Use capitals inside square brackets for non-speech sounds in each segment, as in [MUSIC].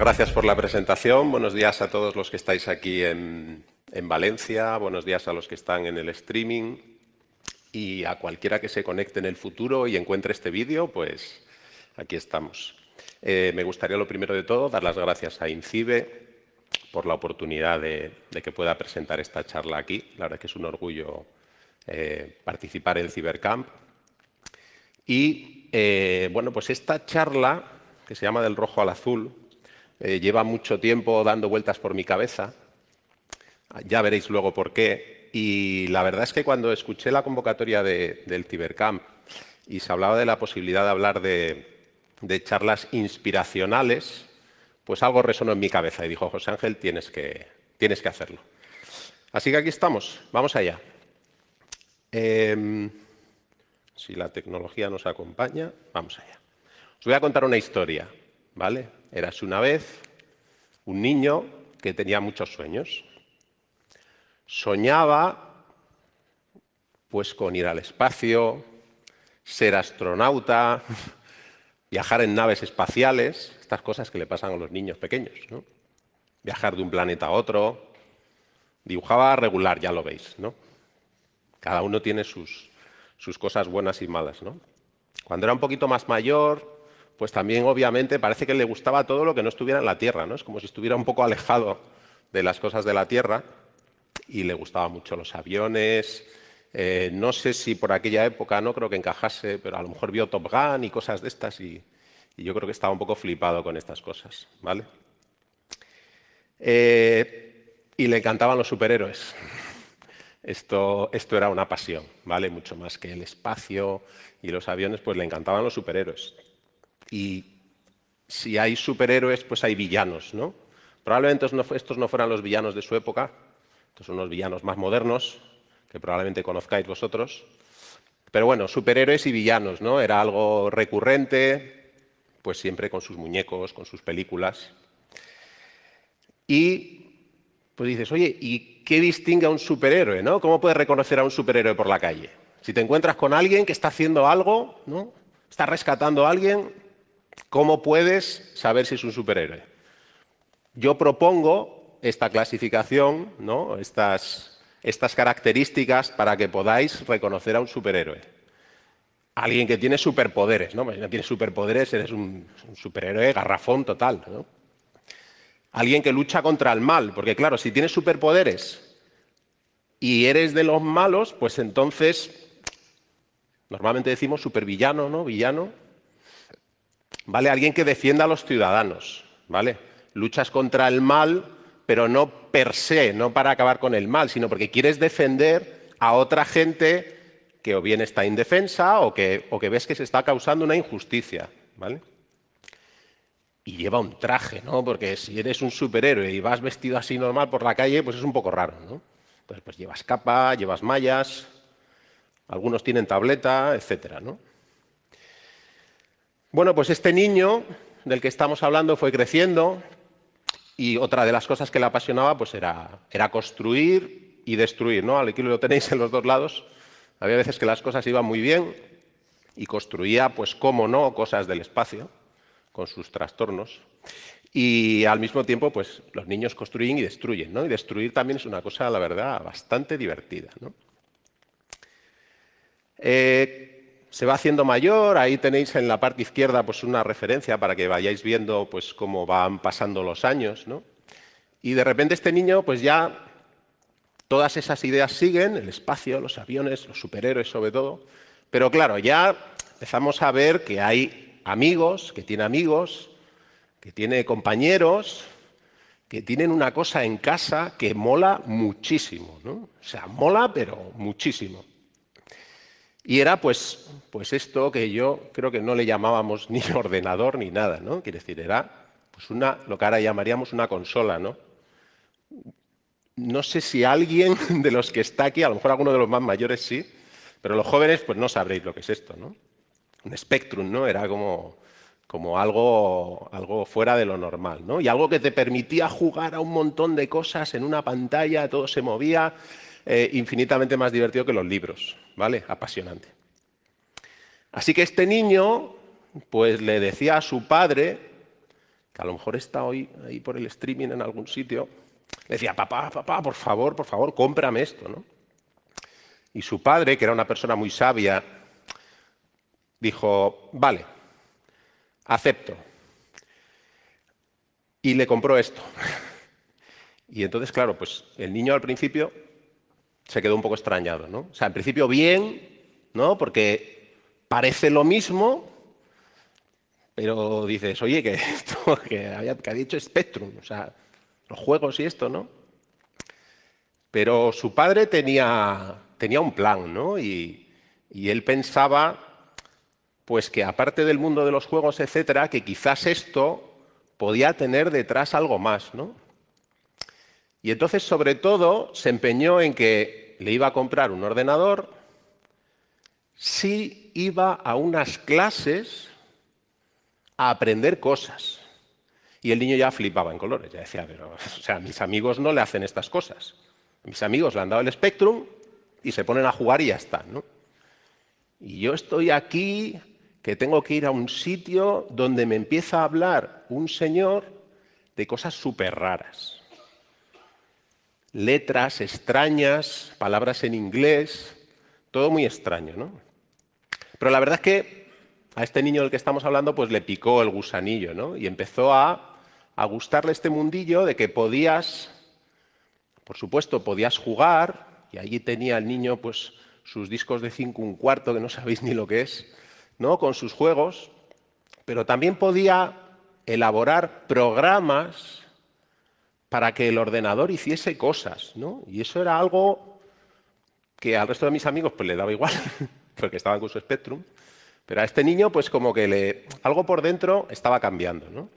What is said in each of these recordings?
gracias por la presentación. Buenos días a todos los que estáis aquí en, Valencia, buenos días a los que están en el streaming y a cualquiera que se conecte en el futuro y encuentre este vídeo, pues aquí estamos. Eh, me gustaría lo primero de todo dar las gracias a INCIBE por la oportunidad de, que pueda presentar esta charla aquí. La verdad es que es un orgullo eh, participar en Cibercamp. Y eh, bueno, pues esta charla que se llama Del Rojo al Azul, eh, lleva mucho tiempo dando vueltas por mi cabeza. Ya veréis luego por qué. Y la verdad es que cuando escuché la convocatoria del TiberCamp y se hablaba de la posibilidad de hablar de, charlas inspiracionales, pues algo resonó en mi cabeza y dijo, José Ángel, tienes que, tienes que hacerlo. Así que aquí estamos, vamos allá. Em, si la tecnología nos acompaña, vamos allá. Os voy a contar una historia, ¿vale? Eras una vez un niño que tenía muchos sueños. Soñaba pues con ir al espacio, ser astronauta, [LAUGHS] viajar en naves espaciales, estas cosas que le pasan a los niños pequeños, ¿no? Viajar de un planeta a otro. Dibujaba regular, ya lo veis, ¿no? Cada uno tiene sus, sus cosas buenas y malas, ¿no? Cuando era un poquito más mayor, pues también obviamente parece que le gustaba todo lo que no estuviera en la Tierra, ¿no? Es como si estuviera un poco alejado de las cosas de la Tierra y le gustaban mucho los aviones. Eh, no sé si por aquella época, no creo que encajase, pero a lo mejor vio Top Gun y cosas de estas y, yo creo que estaba un poco flipado con estas cosas, ¿vale? Eh, y le encantaban los superhéroes. [LAUGHS] Esto, esto, era una pasión, ¿vale? Mucho más que el espacio y los aviones, pues le encantaban los superhéroes. Y si hay superhéroes, pues hay villanos, ¿no? Probablemente estos no fueran los villanos de su época, estos son los villanos más modernos, que probablemente conozcáis vosotros. Pero bueno, superhéroes y villanos, ¿no? Era algo recurrente, pues siempre con sus muñecos, con sus películas. Y pues dices, oye, ¿y qué distingue a un superhéroe, no? ¿Cómo puedes reconocer a un superhéroe por la calle? Si te encuentras con alguien que está haciendo algo, ¿no? Está rescatando a alguien, ¿Cómo puedes saber si es un superhéroe? Yo propongo esta clasificación, estas, características para que podáis reconocer a un superhéroe. Alguien que tiene superpoderes, ¿no? Si no tienes superpoderes, eres un, superhéroe garrafón total, Alguien que lucha contra el mal, porque claro, si tienes superpoderes y eres de los malos, pues entonces, normalmente decimos supervillano, ¿no? Villano, ¿vale? Alguien que defienda a los ciudadanos, ¿vale? Luchas contra el mal, pero no per se, no para acabar con el mal, sino porque quieres defender a otra gente que o bien está indefensa o que, o que ves que se está causando una injusticia, ¿vale? Y lleva un traje, ¿no? Porque si eres un superhéroe y vas vestido así normal por la calle, pues es un poco raro, ¿no? Entonces, pues llevas capa, llevas mallas, algunos tienen tableta, etcétera, ¿no? Bueno, pues este niño del que estamos hablando fue creciendo y otra de las cosas que le apasionaba pues era, construir y destruir, ¿no? Aquí lo tenéis en los dos lados. Había veces que las cosas iban muy bien y construía, pues cómo no, cosas del espacio con sus trastornos. Y al mismo tiempo, pues los niños construyen y destruyen, ¿no? Y destruir también es una cosa, la verdad, bastante divertida, ¿no? Eh, se va haciendo mayor. Ahí tenéis en la parte izquierda pues, una referencia para que vayáis viendo pues, cómo van pasando los años. ¿no? Y de repente este niño, pues ya todas esas ideas siguen, el espacio, los aviones, los superhéroes sobre todo. Pero claro, ya empezamos a ver que hay amigos, que tiene amigos, que tiene compañeros, que tienen una cosa en casa que mola muchísimo. ¿no? O sea, mola, pero muchísimo. Y era pues, pues esto que yo creo que no le llamábamos ni [LAUGHS] ordenador ni nada, ¿no? Quiere decir, era pues una, lo que ahora llamaríamos una consola, ¿no? No sé si alguien [LAUGHS] de los que está aquí, a lo mejor alguno de los más mayores sí, pero los jóvenes pues no sabréis lo que es esto, ¿no? Un Spectrum, ¿no? Era como, como algo, algo fuera de lo normal, ¿no? Y algo que te permitía jugar a un montón de cosas en una pantalla, todo se movía, eh, infinitamente más divertido que los libros, ¿vale? Apasionante. Así que este niño, pues le decía a su padre, que a lo mejor está hoy ahí por el streaming en algún sitio, le decía, papá, papá, por favor, por favor, cómprame esto, ¿no? Y su padre, que era una persona muy sabia, dijo, vale, acepto. Y le compró esto. [LAUGHS] y entonces, claro, pues el niño al principio se quedó un poco extrañado, ¿no? O sea, en principio bien, ¿no? Porque parece lo mismo, pero dices, oye, que esto [LAUGHS] que, había, ha dicho Spectrum, o sea, los juegos y esto, ¿no? Pero su padre tenía, tenía un plan, ¿no? Y, y él pensaba, pues que aparte del mundo de los juegos, etcétera, que quizás esto podía tener detrás algo más, ¿no? Y entonces, sobre todo, se empeñó en que le iba a comprar un ordenador, si iba a unas clases a aprender cosas. Y el niño ya flipaba en colores, ya decía, pero, o sea, mis amigos no le hacen estas cosas. Mis amigos le han dado el Spectrum y se ponen a jugar y ya está, ¿no? Y yo estoy aquí, que tengo que ir a un sitio donde me empieza a hablar un señor de cosas súper raras letras extrañas, palabras en inglés, todo muy extraño, ¿no? Pero la verdad es que a este niño del que estamos hablando pues le picó el gusanillo, ¿no? Y empezó a, gustarle este mundillo de que podías, por supuesto, podías jugar, y allí tenía el niño pues sus discos de cinco un cuarto, que no [LAUGHS] sabéis ni lo que es, ¿no? Con sus juegos, pero también podía elaborar programas para que el ordenador hiciese cosas, ¿no? Y eso era algo que al resto de mis amigos pues le daba igual, [LAUGHS] porque estaban con su Spectrum, pero a este niño pues como que le, algo por dentro estaba cambiando, ¿no?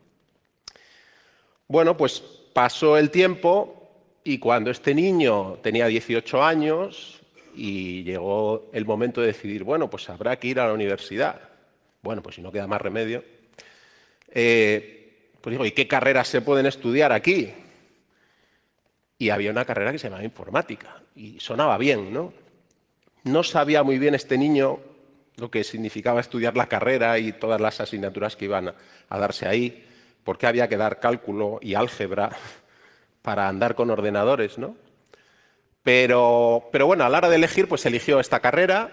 Bueno, pues pasó el tiempo y cuando este niño tenía 18 años y llegó el momento de decidir, bueno, pues habrá que ir a la universidad. Bueno, pues si no queda más remedio. Eh, pues digo, ¿y qué carreras se pueden estudiar aquí? y había una carrera que se llamaba informática y sonaba bien, ¿no? No sabía muy bien este niño lo que significaba estudiar la carrera y todas las asignaturas que iban a, darse ahí, porque había que dar cálculo y álgebra [LAUGHS] para andar con ordenadores, ¿no? Pero, bueno, a la hora de elegir, pues eligió esta carrera,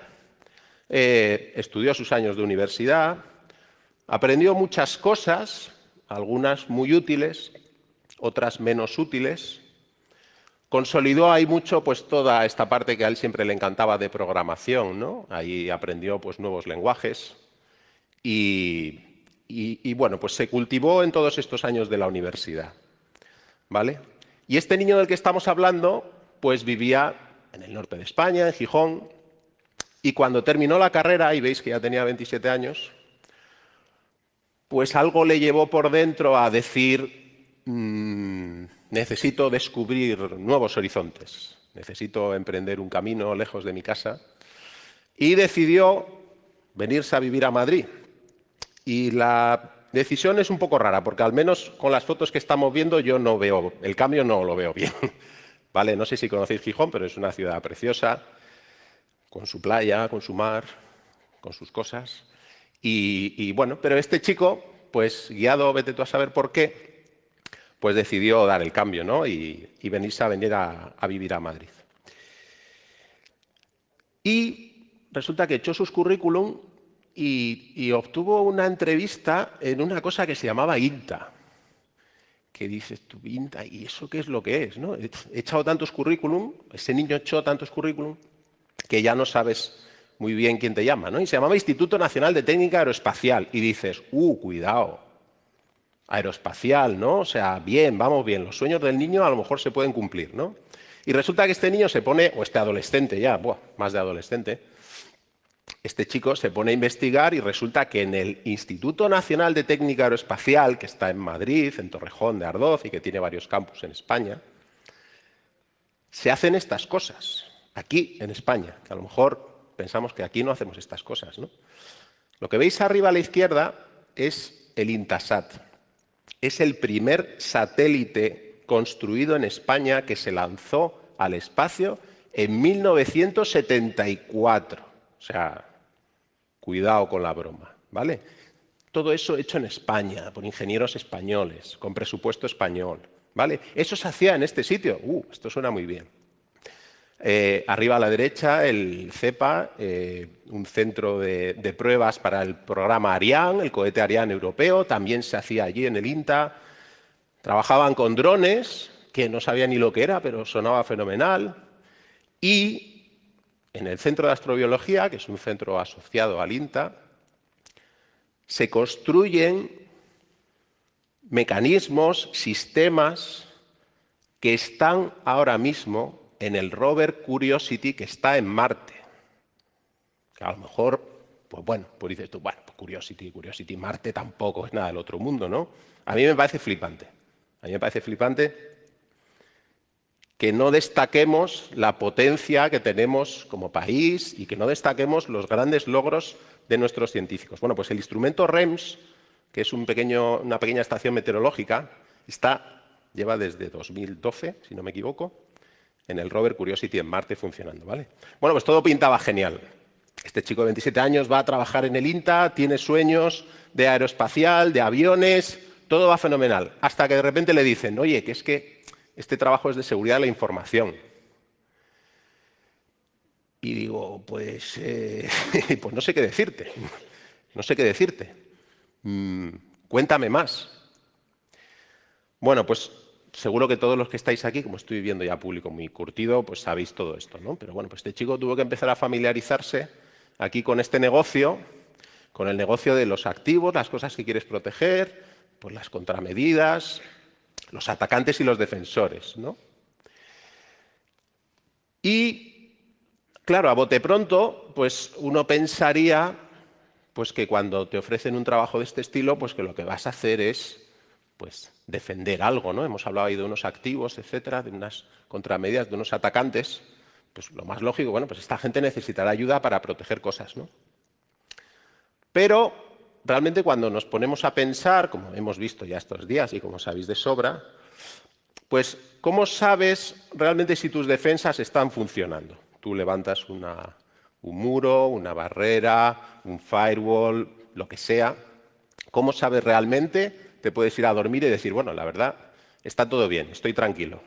eh, estudió sus años de universidad, aprendió muchas cosas, algunas muy útiles, otras menos útiles, Consolidó ahí mucho pues, toda esta parte que a él siempre le encantaba de programación, ¿no? Ahí aprendió pues, nuevos lenguajes y, bueno, pues se cultivó en todos estos años de la universidad, ¿vale? Y este niño del que estamos hablando, pues vivía en el norte de España, en Gijón, y cuando terminó la carrera, y veis que ya tenía 27 años, pues algo le llevó por dentro a decir... Mm, necesito descubrir nuevos horizontes, necesito emprender un camino lejos de mi casa, y decidió venirse a vivir a Madrid. Y la decisión es un poco rara, porque al menos con las fotos que estamos viendo yo no veo, el cambio no lo veo bien. [LAUGHS] ¿Vale? No sé si conocéis Gijón, pero es una ciudad preciosa, con su playa, con su mar, con sus cosas. Y, y bueno, pero este chico, pues guiado, vete tú a saber por qué, pues decidió dar el cambio ¿no? y, venirse a venir a, vivir a Madrid. Y resulta que echó sus currículum y, obtuvo una entrevista en una cosa que se llamaba INTA que dices tu INTA, ¿y eso qué es lo que es? ¿no? He echado tantos currículum, ese niño echó tantos currículum, que ya no sabes muy bien quién te llama, ¿no? Y se llamaba Instituto Nacional de Técnica Aeroespacial. Y dices, uh, cuidado, aeroespacial, ¿no? O sea, bien, vamos bien, los sueños del niño a lo mejor se pueden cumplir, ¿no? Y resulta que este niño se pone, o este adolescente ya, más de adolescente, este chico se pone a investigar y resulta que en el Instituto Nacional de Técnica Aeroespacial, que está en Madrid, en Torrejón de Ardoz y que tiene varios campus en España, se hacen estas cosas, aquí en España, que a lo mejor pensamos que aquí no hacemos estas cosas. ¿no? Lo que veis arriba a la izquierda es el INTASAT, es el primer satélite construido en España que se lanzó al espacio en 1974. O sea, cuidado con la broma, ¿vale? Todo eso hecho en España, por ingenieros españoles, con presupuesto español, ¿vale? Eso se hacía en este sitio. Uh, esto suena muy bien. Eh, arriba a la derecha, el CEPA, eh, un centro de, de, pruebas para el programa Ariane, el cohete Ariane europeo, también se hacía allí en el INTA. Trabajaban con drones, que no sabía ni lo que era, pero sonaba fenomenal. Y en el Centro de Astrobiología, que es un centro asociado al INTA, se construyen mecanismos, sistemas que están ahora mismo en el rover Curiosity que está en Marte. Que a lo mejor, pues bueno, pues dices tú, bueno, pues Curiosity, Curiosity, Marte tampoco es nada del otro mundo, ¿no? A mí me parece flipante. A mí me parece flipante que no destaquemos la potencia que tenemos como país y que no destaquemos los grandes logros de nuestros científicos. Bueno, pues el instrumento REMS, que es un pequeño, una pequeña estación meteorológica, está, lleva desde 2012, si no me equivoco, en el rover Curiosity en Marte funcionando, ¿vale? Bueno, pues todo pintaba genial. Este chico de 27 años va a trabajar en el INTA, tiene sueños de aeroespacial, de aviones, todo va fenomenal. Hasta que de repente le dicen, oye, que es que este trabajo es de seguridad de la información. Y digo, pues, eh, [LAUGHS] pues no sé qué decirte, no sé qué decirte. Mm, cuéntame más. Bueno, pues seguro que todos los que estáis aquí, como estoy viendo ya público muy curtido, pues sabéis todo esto, ¿no? Pero bueno, pues este chico tuvo que empezar a familiarizarse aquí con este negocio, con el negocio de los activos, las cosas que quieres proteger, pues las contramedidas, los atacantes y los defensores, ¿no? Y claro, a bote pronto, pues uno pensaría pues que cuando te ofrecen un trabajo de este estilo, pues que lo que vas a hacer es pues defender algo, ¿no? Hemos hablado ahí de unos activos, etcétera, de unas contramedidas, de unos atacantes. Pues lo más lógico, bueno, pues esta gente necesitará ayuda para proteger cosas, ¿no? Pero realmente cuando nos ponemos a pensar, como hemos visto ya estos días y como sabéis de sobra, pues ¿cómo sabes realmente si tus defensas están funcionando? Tú levantas un muro, una barrera, un firewall, lo que sea. ¿Cómo sabes realmente te puedes ir a dormir y decir, bueno, la verdad, está todo bien, estoy tranquilo.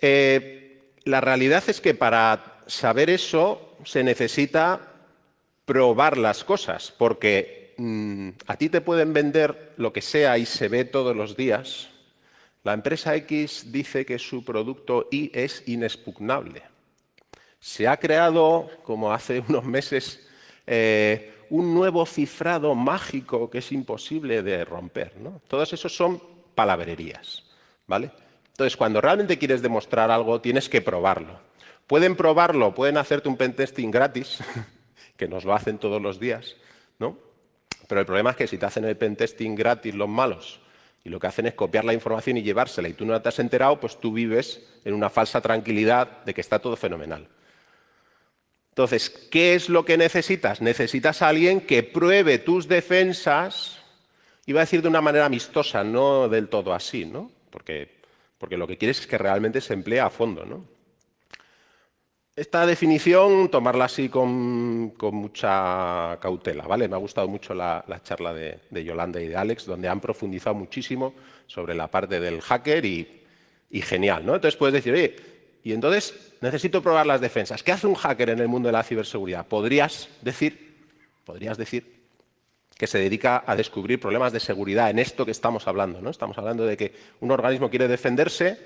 Eh, la realidad es que para saber eso se necesita probar las cosas, porque mm, a ti te pueden vender lo que sea y se ve todos los días. La empresa X dice que su producto Y es inexpugnable. Se ha creado, como hace [LAUGHS] unos meses, eh, un nuevo cifrado mágico que es imposible de romper. ¿no? Todos esos son palabrerías. ¿vale? Entonces, cuando realmente quieres demostrar algo, tienes que probarlo. Pueden probarlo, pueden hacerte un pentesting gratis, [LAUGHS] que nos lo hacen todos los días, ¿no? Pero el problema es que si te hacen el pentesting gratis los malos y lo que hacen es copiar la información y llevársela y tú no te has enterado, pues tú vives en una falsa tranquilidad de que está todo fenomenal. Entonces, ¿qué es lo que necesitas? Necesitas a alguien que pruebe tus defensas, y va a decir de una manera amistosa, no del todo así, ¿no? Porque, porque lo que quieres es que realmente se emplee a fondo, ¿no? Esta definición, tomarla así con, mucha cautela, ¿vale? Me ha gustado mucho la, charla de, Yolanda y de Alex, donde han profundizado muchísimo sobre la parte del hacker y, y, genial, ¿no? Entonces puedes decir, oye, y entonces necesito probar las defensas. ¿Qué hace un hacker en el mundo de la ciberseguridad? Podrías decir, podrías decir que se dedica a descubrir problemas de seguridad en esto que estamos hablando. ¿no? Estamos hablando de que un organismo quiere defenderse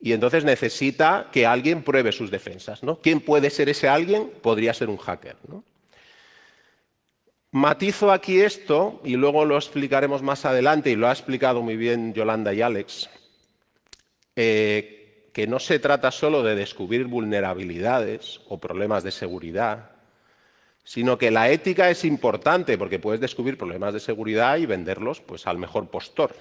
y entonces necesita que alguien pruebe sus defensas. ¿no? ¿Quién puede ser ese alguien? Podría ser un hacker. Matizo aquí esto y luego lo explicaremos más adelante y lo ha explicado muy bien Yolanda y Alex. Eh, que no se trata solo de descubrir vulnerabilidades o problemas de seguridad, sino que la ética es importante porque puedes descubrir problemas de seguridad y venderlos pues, al mejor postor.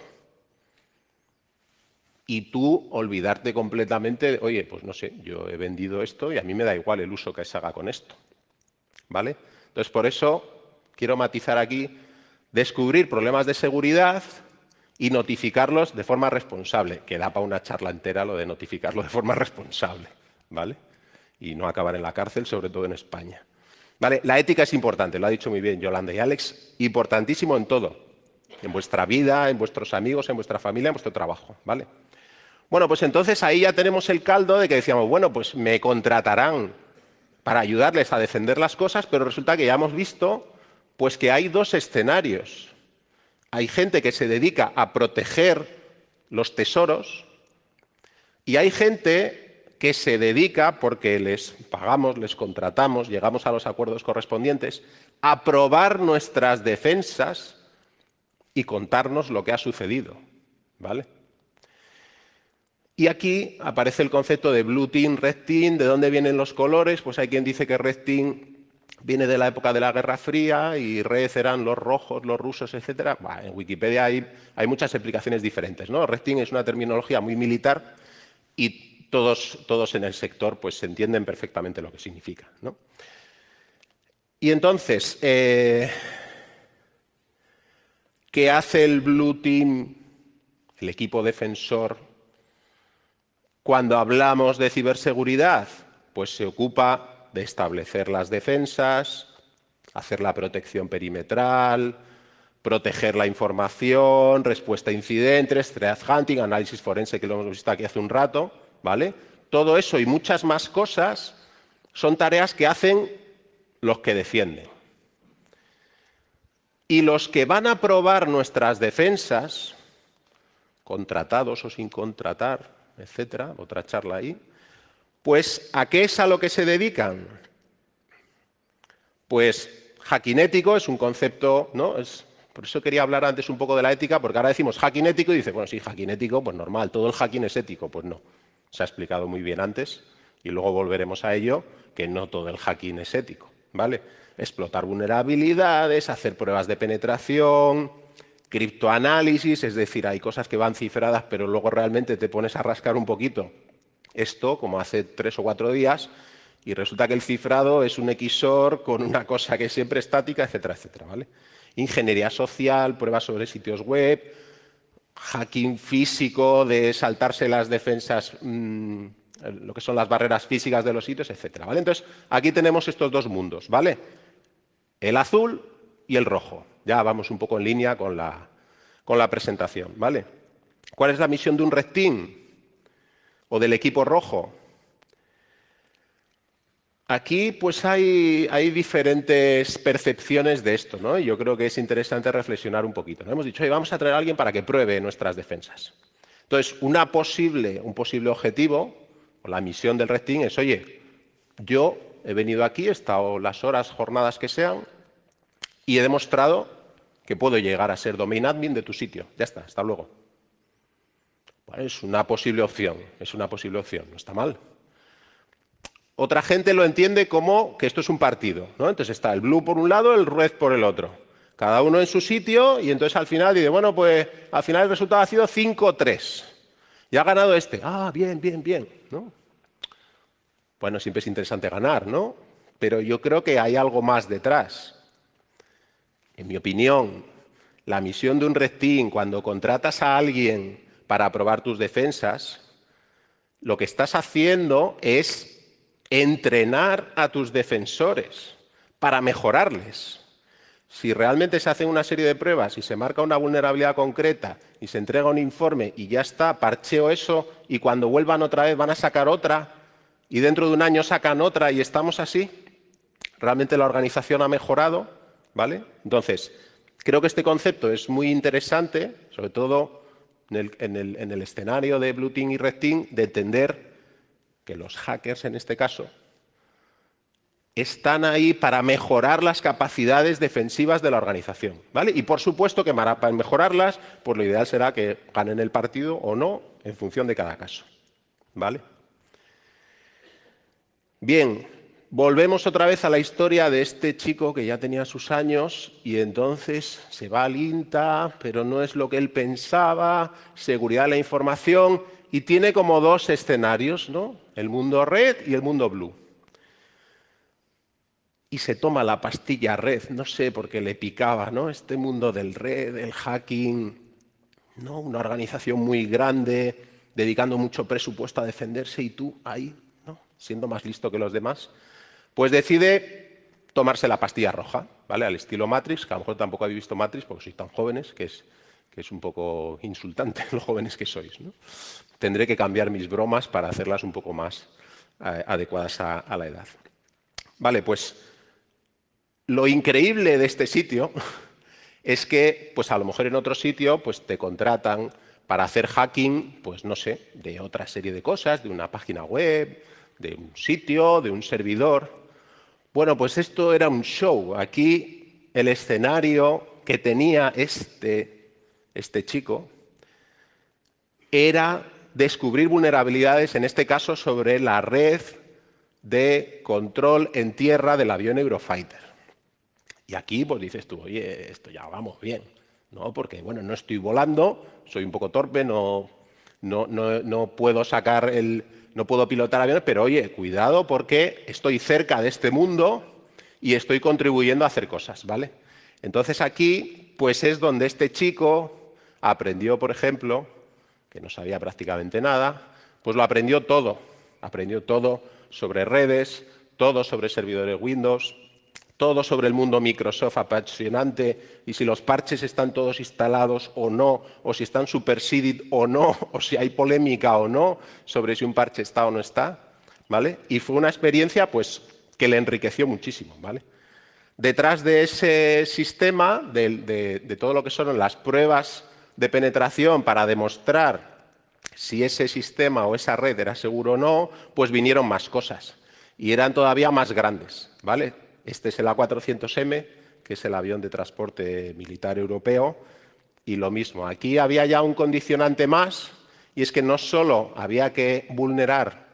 Y tú olvidarte completamente, de, oye, pues no sé, yo he vendido esto y a mí me da igual el uso que se haga con esto. ¿Vale? Entonces, por eso quiero matizar aquí, descubrir problemas de seguridad y notificarlos de forma responsable, que da para una charla entera lo de notificarlo de forma responsable, ¿vale? Y no acabar en la cárcel, sobre todo en España. ¿Vale? La ética es importante, lo ha dicho muy bien Yolanda y Alex, importantísimo en todo, en vuestra vida, en vuestros amigos, en vuestra familia, en vuestro trabajo, ¿vale? Bueno, pues entonces ahí ya tenemos el caldo de que decíamos, bueno, pues me contratarán para ayudarles a defender las cosas, pero resulta que ya hemos visto pues que hay dos escenarios hay gente que se dedica a proteger los tesoros y hay gente que se dedica, porque les pagamos, les contratamos, llegamos a los acuerdos correspondientes, a probar nuestras defensas y contarnos lo que ha sucedido. ¿Vale? Y aquí aparece el concepto de blue team, red team, de dónde vienen los colores. Pues hay quien dice que red team viene de la época de la Guerra Fría y Red eran los rojos, los rusos, etc. en Wikipedia hay, muchas explicaciones diferentes. ¿no? Red Team es una terminología muy militar y todos, en el sector pues, entienden perfectamente lo que significa. Y entonces, eh, ¿qué hace el Blue Team, el equipo defensor, cuando hablamos de ciberseguridad? Pues se ocupa de establecer las defensas, hacer la protección perimetral, proteger la información, respuesta a incidentes, threat hunting, análisis forense, que lo hemos visto aquí hace un rato, ¿vale? Todo eso y muchas más cosas son tareas que hacen los que defienden. Y los que van a probar nuestras defensas, contratados o sin contratar, etcétera, otra charla ahí, pues ¿a qué es a lo que se dedican? Pues ético es un concepto, ¿no? Es, por eso quería hablar antes un poco de la ética, porque ahora decimos hacking ético y dice, bueno, sí, hacking ético, pues normal, todo el hacking es ético, pues no. Se ha explicado muy bien antes y luego volveremos a ello, que no todo el hacking es ético, ¿vale? Explotar vulnerabilidades, hacer pruebas de penetración, criptoanálisis, es decir, hay cosas que van cifradas, pero luego realmente te pones a rascar un poquito esto como hace tres o cuatro días y resulta que el cifrado es un XOR con una cosa que es siempre estática, etcétera, etcétera. ¿vale? Ingeniería social, pruebas sobre sitios web, hacking físico de saltarse las defensas, mm, lo que son las barreras físicas de los sitios, etcétera. ¿vale? Entonces, aquí tenemos estos dos mundos, ¿vale? El azul y el rojo. Ya vamos un poco en línea con la, con la presentación, ¿vale? ¿Cuál es la misión de un red team? o del equipo rojo. Aquí pues hay, diferentes percepciones de esto, ¿no? yo creo que es interesante reflexionar un poquito. Hemos dicho, Oye, vamos a traer a alguien para que pruebe nuestras defensas. Entonces, una posible, un posible objetivo o la misión del Red Team es, oye, yo he venido aquí, he estado las horas, jornadas que sean, y he demostrado que puedo llegar a ser domain admin de tu sitio. Ya está, hasta luego es una posible opción, es una posible opción, no está mal. Otra gente lo entiende como que esto es un partido, ¿no? Entonces está el blue por un lado, el red por el otro. Cada uno en su sitio y entonces al final dice, bueno, pues al final el resultado ha sido 5-3. Y ha ganado este. Ah, bien, bien, bien, ¿no? Bueno, siempre es interesante ganar, ¿no? Pero yo creo que hay algo más detrás. En mi opinión, la misión de un red team, cuando contratas a alguien para aprobar tus defensas, lo que estás haciendo es entrenar a tus defensores para mejorarles. Si realmente se hacen una serie de pruebas y se marca una vulnerabilidad concreta y se entrega un informe y ya está, parcheo eso y cuando vuelvan otra vez van a sacar otra y dentro de un año sacan otra y estamos así, realmente la organización ha mejorado, ¿vale? Entonces, creo que este concepto es muy interesante, sobre todo en el, escenario de Blue Team y Red Team de entender que los hackers en este caso están ahí para mejorar las capacidades defensivas de la organización. ¿vale? Y por supuesto que para mejorarlas, pues lo ideal será que ganen el partido o no, en función de cada caso. ¿vale? Bien, Volvemos otra vez a la historia de este chico que ya tenía sus años y entonces se va al INTA, pero no es lo que él pensaba, seguridad de la información, y tiene como dos escenarios, ¿no? El mundo red y el mundo blue. Y se toma la pastilla red, no sé por qué le picaba, ¿no? Este mundo del red, el hacking, ¿no? Una organización muy grande, dedicando mucho presupuesto a defenderse y tú ahí, ¿no? Siendo más listo que los demás. Pues decide tomarse la pastilla roja, ¿vale? Al estilo Matrix, que a lo mejor tampoco habéis visto Matrix porque sois tan jóvenes, que es, que es un poco insultante [LAUGHS] lo jóvenes que sois. Tendré que cambiar mis bromas para hacerlas un poco más eh, adecuadas a, la edad. Vale, pues lo increíble de este sitio [LAUGHS] es que, pues a lo mejor en otro sitio, pues te contratan para hacer hacking, pues no sé, de otra serie de cosas, de una página web, de un sitio, de un servidor. Bueno, pues esto era un show. Aquí el escenario que tenía este, este chico era descubrir vulnerabilidades, en este caso sobre la red de control en tierra del avión Eurofighter. Y aquí pues dices tú, oye, esto ya vamos bien, ¿no? Porque bueno, no estoy volando, soy un poco torpe, no, no puedo sacar el, no puedo pilotar aviones, pero oye, cuidado porque estoy cerca de este mundo y estoy contribuyendo a hacer cosas, ¿vale? Entonces aquí, pues es donde este chico aprendió, por ejemplo, que no sabía prácticamente nada, pues lo aprendió todo. Aprendió todo sobre redes, todo sobre servidores Windows, todo sobre el mundo Microsoft apasionante y si los parches están todos instalados o no, o si están superseded o no, [LAUGHS] o si hay polémica o no sobre si un parche está o no está, ¿vale? Y fue una experiencia pues que le enriqueció muchísimo, ¿vale? Detrás de ese sistema, de, de todo lo que son las pruebas de penetración para demostrar si ese sistema o esa red era seguro o no, pues vinieron más cosas y eran todavía más grandes, ¿vale? Este es el A400M, que es el avión de transporte militar europeo. Y lo mismo, aquí había ya un condicionante más, y es que no solo había que vulnerar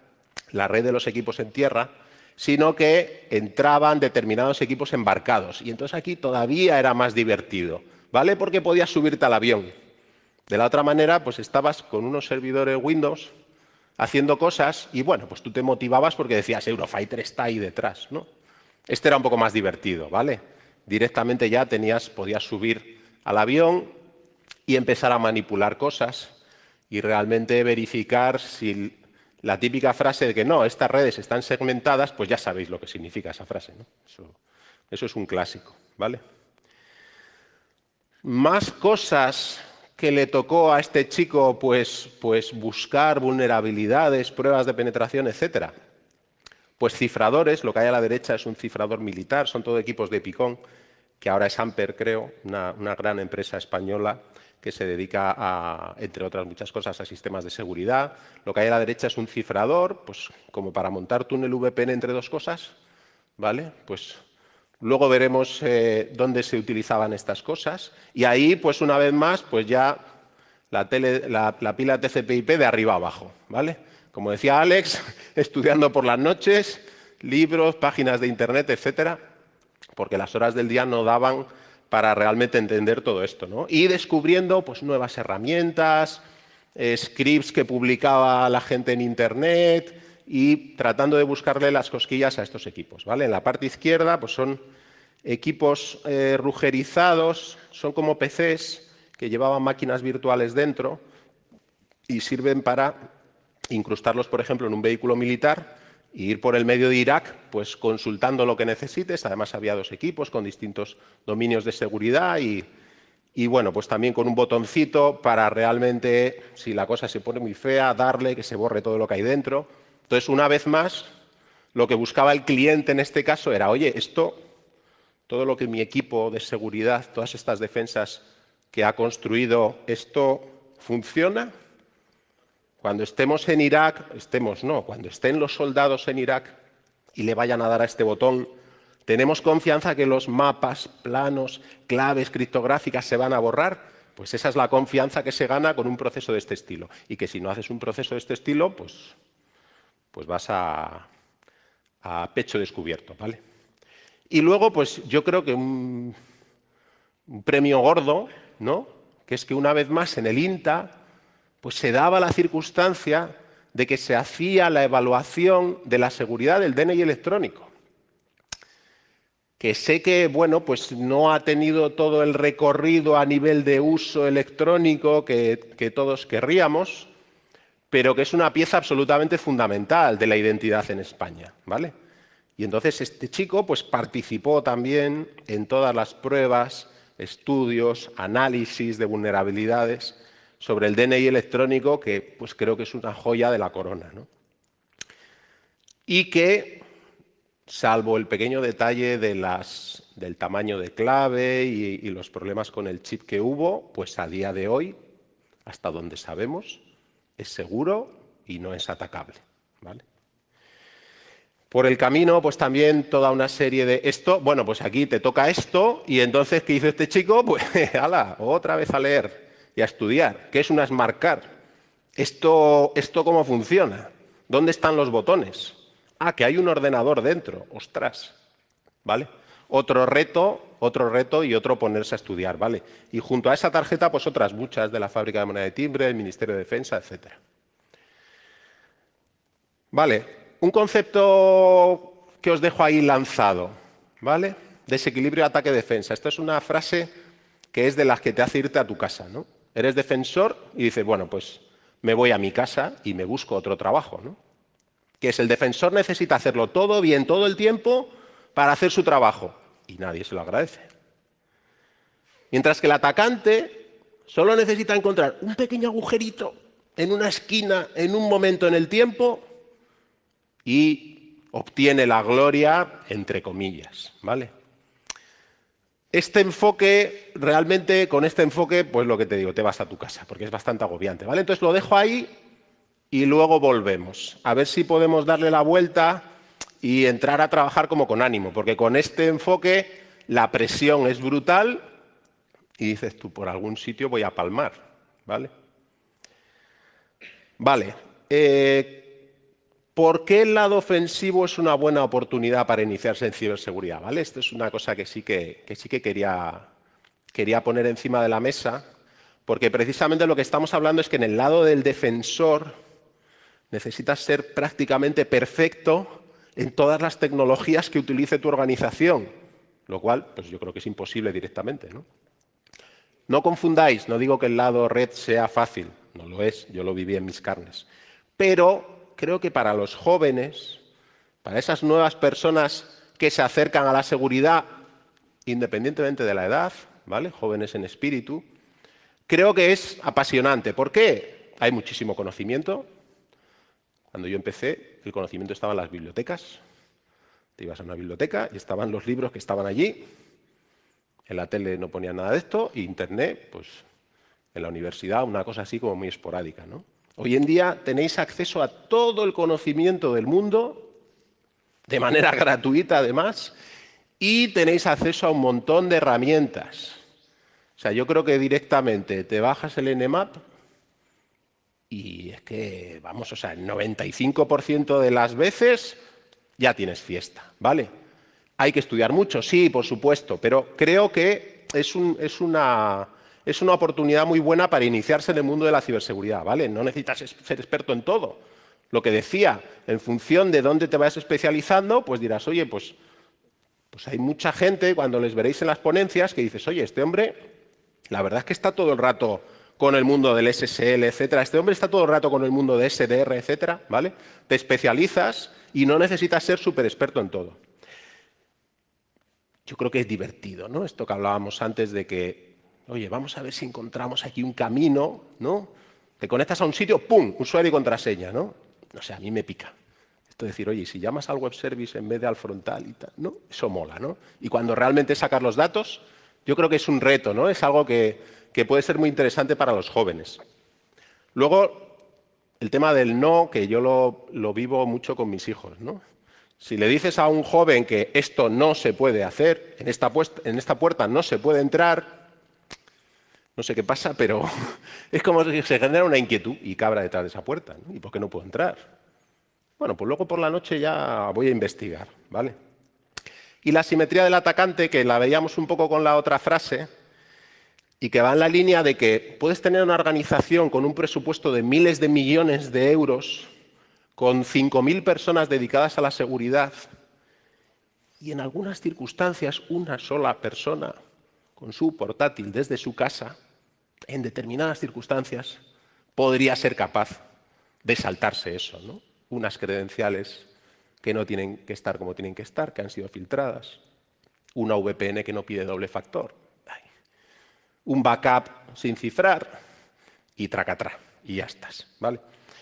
la red de los equipos en tierra, sino que entraban determinados equipos embarcados. Y entonces aquí todavía era más divertido, ¿vale? Porque podías subirte al avión. De la otra manera, pues estabas con unos servidores Windows haciendo cosas y bueno, pues tú te motivabas porque decías, Eurofighter está ahí detrás, ¿no? Este era un poco más divertido, ¿vale? Directamente ya tenías, podías subir al avión y empezar a manipular cosas y realmente verificar si la típica frase de que no, estas redes están segmentadas, pues ya sabéis lo que significa esa frase. ¿no? Eso, es un clásico, ¿vale? Más cosas que le tocó a este chico, pues, pues buscar vulnerabilidades, pruebas de penetración, etcétera. Pues cifradores, lo que hay a la derecha es un cifrador militar, son todo equipos de Picón, que ahora es Amper, creo, una, gran empresa española que se dedica a, entre otras muchas cosas, a sistemas de seguridad. Lo que hay a la derecha es un cifrador, pues como para montar túnel VPN entre dos cosas, ¿vale? Pues luego veremos eh, dónde se utilizaban estas cosas. Y ahí, pues una vez más, pues ya la, tele, la, pila TCP/IP de arriba abajo, ¿vale? Como decía Alex, [LAUGHS] estudiando por las noches, libros, páginas de internet, etcétera, porque las horas del día no daban para realmente entender todo esto. ¿no? Y descubriendo pues, nuevas herramientas, eh, scripts que publicaba la gente en internet y tratando de buscarle las cosquillas a estos equipos. ¿vale? En la parte izquierda pues, son equipos eh, rugerizados, son como PCs que llevaban máquinas virtuales dentro y sirven para incrustarlos, por ejemplo, en un vehículo militar e ir por el medio de Irak, pues consultando lo que necesites. Además, había dos equipos con distintos dominios de seguridad y, bueno, pues también con un botoncito para realmente, si la cosa se pone muy fea, darle que se borre todo lo que hay dentro. Entonces, una vez más, lo que buscaba el cliente en este caso era, oye, esto, todo lo que mi equipo de seguridad, todas estas defensas que ha construido, ¿esto funciona? Cuando estemos en Irak, estemos no, cuando estén los soldados en Irak y le vayan a dar a este botón, tenemos confianza que los mapas, planos, claves criptográficas se van a borrar. Pues esa es la confianza que se gana con un proceso de este estilo. Y que si no haces un proceso de este estilo, pues, pues vas a, pecho descubierto, ¿vale? Y luego, pues yo creo que un, un premio gordo, ¿no? Que es que una vez más en el INTA pues se daba la circunstancia de que se hacía la evaluación de la seguridad del DNI electrónico. Que sé que, bueno, pues no ha tenido todo el recorrido a nivel de uso electrónico que, todos querríamos, pero que es una pieza absolutamente fundamental de la identidad en España, ¿vale? Y entonces este chico pues participó también en todas las pruebas, estudios, análisis de vulnerabilidades sobre el DNI electrónico, que pues creo que es una joya de la corona. Y que, salvo el pequeño detalle del tamaño de clave y, los problemas con el chip que hubo, pues a día de hoy, hasta donde sabemos, es seguro y no es atacable. ¿vale? Por el camino, pues también toda una serie de esto, bueno, pues aquí te toca esto y entonces, ¿qué hizo este chico? [LAUGHS] Pues, ala, otra vez a leer a estudiar, que es una es marcar. Esto, esto cómo funciona, dónde están los botones. Ah, que hay un ordenador dentro, ostras, ¿vale? Otro reto, otro reto y otro ponerse a estudiar, ¿vale? Y junto a esa tarjeta, pues otras muchas de la fábrica de moneda de timbre, del Ministerio de Defensa, etc. Vale, un concepto que os dejo ahí lanzado, ¿vale? Desequilibrio ataque-defensa. Esta es una frase que es de las que te hace irte a tu casa, ¿no? Eres defensor y dices, bueno, pues me voy a mi casa y me busco otro trabajo. ¿no? Que es el defensor necesita hacerlo todo bien, todo el tiempo, para hacer su trabajo. Y nadie se lo agradece. Mientras que el atacante solo necesita encontrar un pequeño agujerito en una esquina, en un momento en el tiempo, y obtiene la gloria, entre comillas. ¿Vale? Este enfoque, realmente con este enfoque, pues lo que te digo, te vas a tu casa, porque es bastante agobiante, ¿vale? Entonces lo dejo ahí y luego volvemos. A ver si podemos darle la vuelta y entrar a trabajar como con ánimo, porque con este enfoque la presión es brutal y dices tú, por algún sitio voy a palmar, ¿vale? Vale. Eh, ¿Por qué el lado ofensivo es una buena oportunidad para iniciarse en ciberseguridad? ¿vale? Esto es una cosa que sí que, quería, quería poner encima de la mesa, porque precisamente lo que estamos hablando es que en el lado del defensor necesitas ser prácticamente perfecto en todas las tecnologías que utilice tu organización, lo cual pues yo creo que es imposible directamente. ¿no? no confundáis, no digo que el lado red sea fácil, no lo es, yo lo viví en mis carnes, pero creo que para los jóvenes, para esas nuevas personas que se acercan a la seguridad, independientemente de la edad, ¿vale? Jóvenes en espíritu, creo que es apasionante. ¿Por qué? Hay muchísimo conocimiento. Cuando yo empecé, el conocimiento estaba en las bibliotecas. Te ibas a una biblioteca y estaban los libros que estaban allí. En la tele no ponía nada de esto y internet, pues en la universidad una cosa así como muy esporádica, ¿no? Hoy en día tenéis acceso a todo el conocimiento del mundo, de manera [LAUGHS] gratuita además, y tenéis acceso a un montón de herramientas. O sea, yo creo que directamente te bajas el NMAP y es que, vamos, o sea, el 95% de las veces ya tienes fiesta, ¿vale? Hay que estudiar mucho, sí, por supuesto, pero creo que es, un, es una es una oportunidad muy buena para iniciarse en el mundo de la ciberseguridad, ¿vale? No necesitas ser experto en todo. Lo que decía, en función de dónde te vayas especializando, pues dirás, oye, pues, pues hay mucha gente, cuando les veréis en las ponencias, que dices, oye, este hombre, la verdad es que está todo el rato con el mundo del SSL, etcétera. Este hombre está todo el rato con el mundo de SDR, etcétera, ¿vale? Te especializas y no necesitas ser súper experto en todo. Yo creo que es divertido, ¿no? Esto que hablábamos antes de que Oye, vamos a ver si encontramos aquí un camino, ¿no? Te conectas a un sitio, ¡pum! Usuario y contraseña, ¿no? No sé, a mí me pica. Esto de decir, oye, si llamas al web service en vez de al frontal y tal, ¿no? Eso mola, ¿no? Y cuando realmente sacar los datos, yo creo que es un reto, ¿no? Es algo que, puede ser muy interesante para los jóvenes. Luego, el tema del no, que yo lo, lo, vivo mucho con mis hijos, ¿no? Si le dices a un joven que esto no se puede hacer, en esta, en esta puerta no se puede entrar, no sé qué pasa, pero [LAUGHS] es como si se genera una inquietud y cabra detrás de esa puerta. ¿Y por qué no puedo entrar? Bueno, pues luego por la noche ya voy a investigar, ¿vale? Y la simetría del atacante, que la veíamos un poco con la otra frase, y que va en la línea de que puedes tener una organización con un presupuesto de miles de millones de euros, con 5.000 personas dedicadas a la seguridad, y en algunas circunstancias una sola persona con su portátil desde su casa en determinadas circunstancias, podría ser capaz de saltarse eso, ¿no? unas credenciales que no tienen que estar como tienen que estar, que han sido filtradas, una VPN que no pide doble factor, un backup sin cifrar y tracatrá, y ya estás, ¿vale?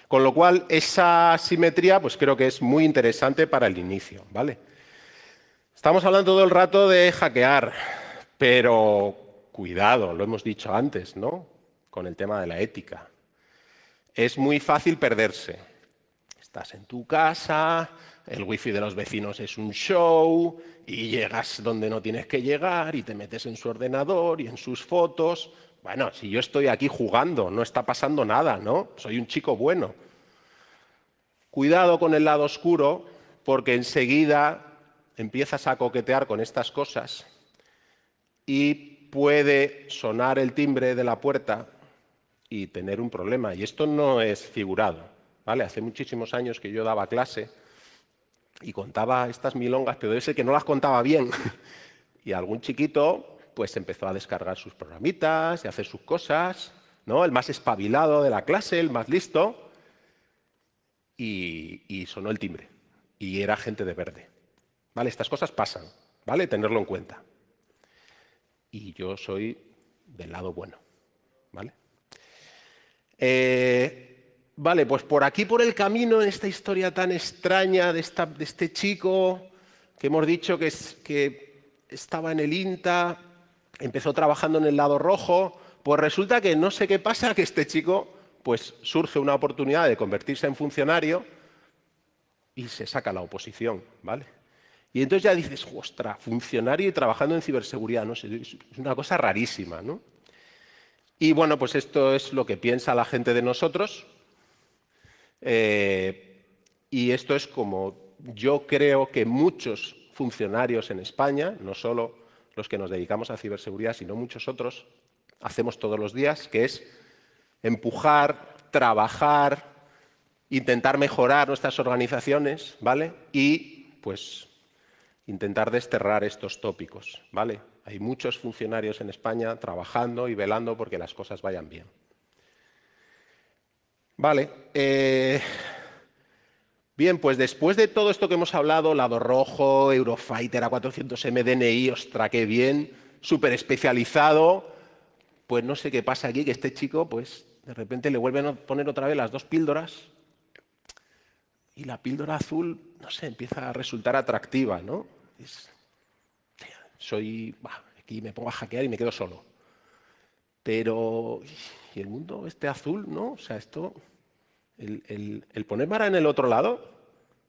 Con lo cual, esa simetría pues creo que es muy interesante para el inicio, ¿vale? Estamos hablando todo el rato de hackear, pero cuidado, lo hemos dicho antes, ¿no? Con el tema de la ética. Es muy fácil perderse. Estás en tu casa, el wifi de los vecinos es un show y llegas donde no tienes que llegar y te metes en su ordenador y en sus fotos. Bueno, si yo estoy aquí jugando, no está pasando nada, ¿no? Soy un chico bueno. Cuidado con el lado oscuro, porque enseguida empiezas a coquetear con estas cosas y puede sonar el timbre de la puerta y tener un problema. Y esto no es figurado. ¿vale? Hace muchísimos años que yo daba clase y contaba estas milongas, pero debe ser que no las contaba bien. [LAUGHS] y algún chiquito pues empezó a descargar sus programitas y hacer sus cosas, ¿no? El más espabilado de la clase, el más listo. Y, y sonó el timbre. Y era gente de verde. ¿Vale? Estas cosas pasan, ¿vale? Tenerlo en cuenta y yo soy del lado bueno. ¿Vale? Eh, vale, pues por aquí, por el camino, en esta historia tan extraña de, este chico que hemos dicho que, que estaba en el INTA, empezó trabajando en el lado rojo, pues resulta que no sé qué pasa, que este chico pues surge una oportunidad de convertirse en funcionario y se saca la oposición, ¿vale? Y entonces ya dices, ostra, funcionario y trabajando en ciberseguridad, ¿no? Es una cosa rarísima, ¿no? Y bueno, pues esto es lo que piensa la gente de nosotros. Eh, y esto es como yo creo que muchos funcionarios en España, no solo los que nos dedicamos a ciberseguridad, sino muchos otros, hacemos todos los días, que es empujar, trabajar, intentar mejorar nuestras organizaciones, ¿vale? Y pues intentar desterrar estos tópicos, ¿vale? Hay muchos funcionarios en España trabajando y velando porque las cosas vayan bien. Vale. Eh, bien, pues después de todo esto que hemos hablado, lado rojo, Eurofighter a 400 MDNI, DNI, ostra, qué bien, súper especializado, pues no sé qué pasa aquí, que este chico, pues de repente le vuelven a poner otra vez las dos píldoras y la píldora azul, no sé, empieza a resultar atractiva, ¿no? Es, soy, aquí me pongo a hackear y me quedo solo. Pero, ¿y el mundo este azul? ¿No? O sea, esto, el, poner vara en el otro lado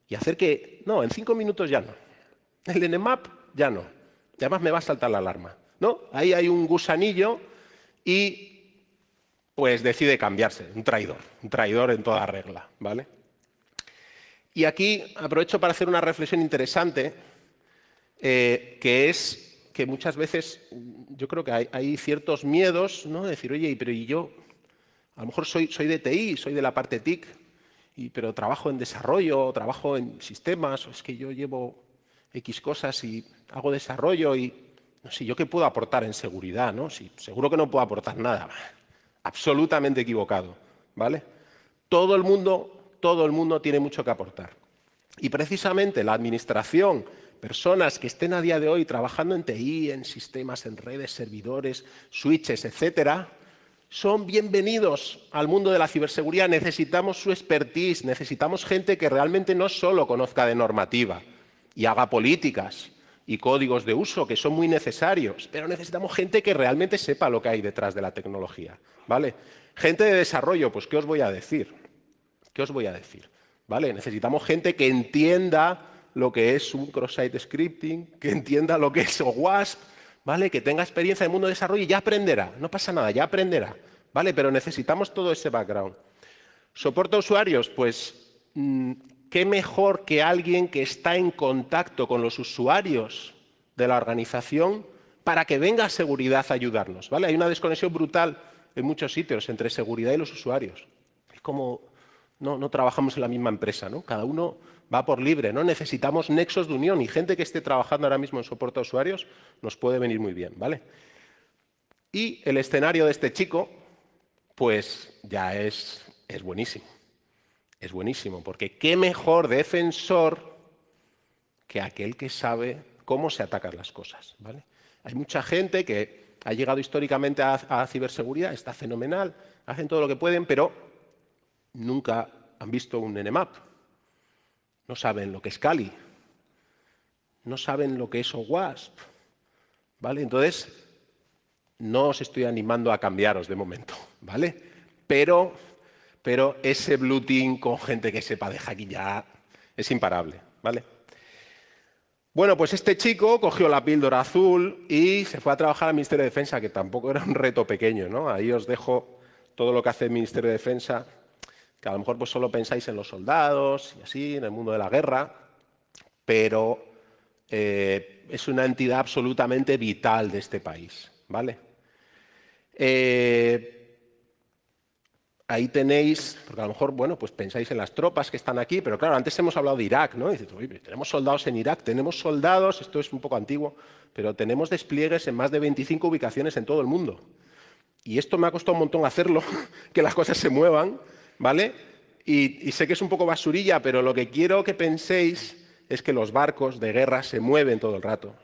y hacer que, no, en cinco minutos ya no. El NMAP ya no. ya más me va a saltar la alarma. No, ahí hay un gusanillo y pues decide cambiarse, un traidor, un traidor en toda regla, ¿vale? Y aquí aprovecho para hacer una reflexión interesante eh, que es que muchas veces yo creo que hay, ciertos miedos, ¿no? De decir, oye, pero ¿y yo? A lo mejor soy, soy de TI, soy de la parte TIC, y, pero trabajo en desarrollo, trabajo en sistemas, o es que yo llevo X cosas y hago desarrollo y no sé, ¿yo qué puedo aportar en seguridad? ¿no? seguro que no puedo aportar nada. Absolutamente equivocado, ¿vale? Todo el mundo, todo el mundo tiene mucho que aportar. Y precisamente la administración personas que estén a día de hoy trabajando en TI, en sistemas, en redes, servidores, switches, etcétera, son bienvenidos al mundo de la ciberseguridad. Necesitamos su expertise, necesitamos gente que realmente no solo conozca de normativa y haga políticas y códigos de uso que son muy necesarios, pero necesitamos gente que realmente sepa lo que hay detrás de la tecnología, ¿vale? Gente de desarrollo, pues qué os voy a decir? ¿Qué os voy a decir? ¿Vale? Necesitamos gente que entienda lo que es un cross-site scripting, que entienda lo que es OWASP, ¿vale? Que tenga experiencia en mundo de desarrollo y ya aprenderá. No pasa nada, ya aprenderá, ¿vale? Pero necesitamos todo ese background. Soporte a usuarios, pues, mm, qué mejor que alguien que está en contacto con los usuarios de la organización para que venga seguridad a ayudarnos, ¿vale? Hay una desconexión brutal en muchos sitios entre seguridad y los usuarios. Es como no, no trabajamos en la misma empresa, ¿no? Cada uno va por libre, ¿no? Necesitamos nexos de unión y gente que esté trabajando ahora mismo en soporte a usuarios nos puede venir muy bien, ¿vale? Y el escenario de este chico, pues ya es, es buenísimo. Es buenísimo, porque qué mejor defensor que aquel que sabe cómo se atacan las cosas, ¿vale? Hay mucha gente que ha llegado históricamente a, a ciberseguridad, está fenomenal, hacen todo lo que pueden, pero nunca han visto un NMAP, no saben lo que es Cali, No saben lo que es OWASP. ¿Vale? Entonces, no os estoy animando a cambiaros de momento, ¿vale? Pero, pero ese blue team con gente que sepa de hacking ya es imparable, ¿vale? Bueno, pues este chico cogió la píldora azul y se fue a trabajar al Ministerio de Defensa, que tampoco era un reto pequeño, ¿no? Ahí os dejo todo lo que hace el Ministerio de Defensa que a lo mejor pues solo pensáis en los soldados y así, en el mundo de la guerra, pero eh, es una entidad absolutamente vital de este país, ¿vale? Eh, ahí tenéis, porque a lo mejor, bueno, pues pensáis en las tropas que están aquí, pero claro, antes hemos hablado de Irak, ¿no? dices, tenemos soldados en Irak, tenemos soldados, esto es un poco antiguo, pero tenemos despliegues en más de 25 ubicaciones en todo el mundo. Y esto me ha costado un montón hacerlo, [LAUGHS] que las cosas se muevan, ¿vale? Y, sé que es un poco basurilla, pero lo que quiero que penséis es que los barcos de guerra se mueven todo el rato.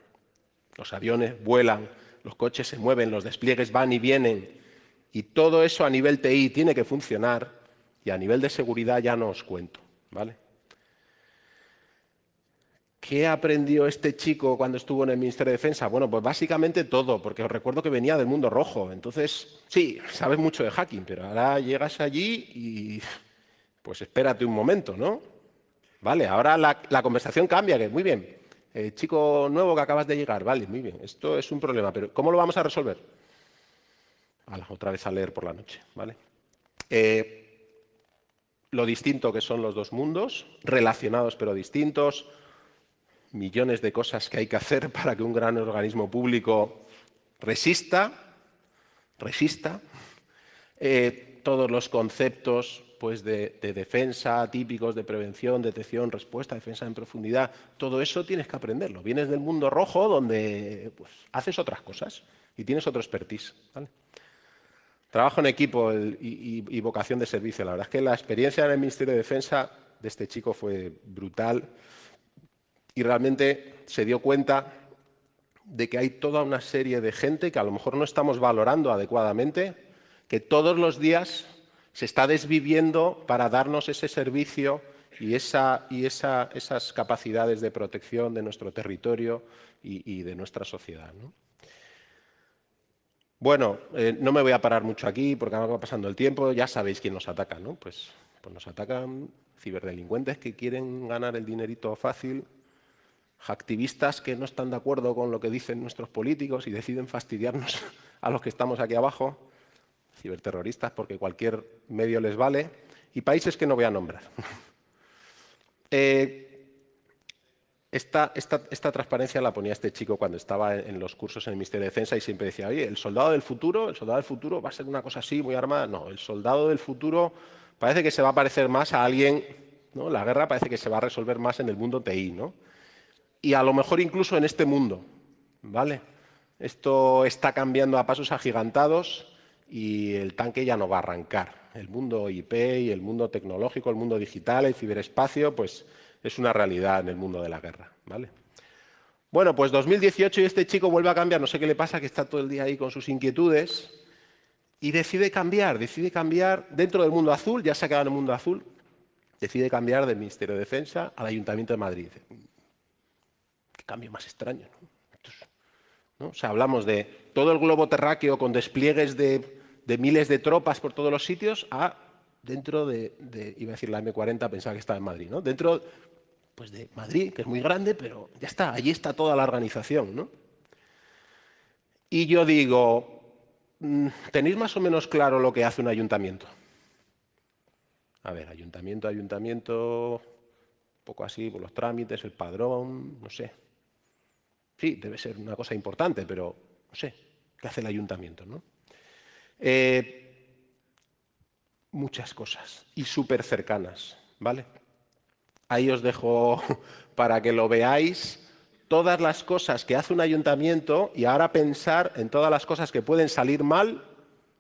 Los aviones vuelan, los coches se mueven, los despliegues van y vienen. Y todo eso a nivel TI tiene que funcionar y a nivel de seguridad ya no os cuento, ¿vale? ¿Qué aprendió este chico cuando estuvo en el Ministerio de Defensa? Bueno, pues básicamente todo, porque os recuerdo que venía del mundo rojo. Entonces, sí, sabes mucho de hacking, pero ahora llegas allí y pues espérate un momento, ¿no? Vale, ahora la, conversación cambia, que muy bien. Eh, chico nuevo que acabas de llegar, vale, muy bien. Esto es un problema, pero ¿cómo lo vamos a resolver? Ala, otra vez a leer por la noche, ¿vale? Eh, lo distinto que son los dos mundos, relacionados pero distintos, millones de cosas que hay que hacer [LAUGHS] para que un gran organismo público resista, resista eh, todos los conceptos pues, de, defensa típicos de prevención, detección, respuesta, defensa en profundidad. Todo eso tienes que aprenderlo. Vienes del mundo rojo donde pues, haces otras cosas y tienes otro expertise. Trabajo en equipo y, y vocación de servicio. La verdad es que la experiencia en el Ministerio de Defensa de este chico fue brutal y realmente se dio cuenta de que hay toda una serie de gente que a lo mejor no estamos valorando adecuadamente, que todos los días se está desviviendo para darnos ese servicio y, esa, y esas capacidades de protección de nuestro territorio y, de nuestra sociedad. Bueno, eh, no me voy a parar mucho aquí porque ahora va pasando el tiempo, ya sabéis quién nos ataca, ¿no? Pues, pues nos atacan ciberdelincuentes que quieren ganar el dinerito fácil activistas que no están de acuerdo con lo que dicen nuestros políticos y deciden fastidiarnos [LAUGHS] a los que estamos aquí abajo, ciberterroristas porque cualquier medio les vale, y países que no voy a nombrar. [LAUGHS] Eh, esta, transparencia la ponía este chico cuando estaba en, los cursos en el Ministerio de Defensa y siempre decía, oye, el soldado del futuro, el soldado del futuro va a ser una cosa así, muy armada. No, el soldado del futuro parece que se va a parecer más a alguien, ¿no? La guerra parece que se va a resolver más en el mundo TI, ¿no? y a lo mejor incluso en este mundo. ¿Vale? Esto está cambiando a pasos agigantados y el tanque ya no va a arrancar. El mundo IP y el mundo tecnológico, el mundo digital, el ciberespacio, pues es una realidad en el mundo de la guerra. ¿vale? Bueno, pues 2018 y este chico vuelve a cambiar, no sé qué le pasa, que está todo el día ahí con sus inquietudes, y decide cambiar, decide cambiar dentro del mundo azul, ya se ha quedado en el mundo azul, decide cambiar del Ministerio de Defensa al Ayuntamiento de Madrid. Qué cambio más extraño. ¿no? O sea, hablamos de todo el globo terráqueo con despliegues de, miles de tropas por todos los sitios a dentro de, iba a decir la M40, pensaba que estaba en Madrid, ¿no? Dentro pues de Madrid, que es muy grande, pero ya está, allí está toda la organización, ¿no? Y yo digo, mm, ¿tenéis más o menos claro lo que hace un ayuntamiento? A ver, ayuntamiento, ayuntamiento, un poco así, por los trámites, el padrón, no sé. Sí, debe ser una cosa importante, pero no sé, ¿qué hace el ayuntamiento? Eh, muchas cosas y súper cercanas, ¿vale? Ahí os dejo [LAUGHS] para que lo veáis todas las cosas que hace un ayuntamiento y ahora pensar en todas las cosas que pueden salir mal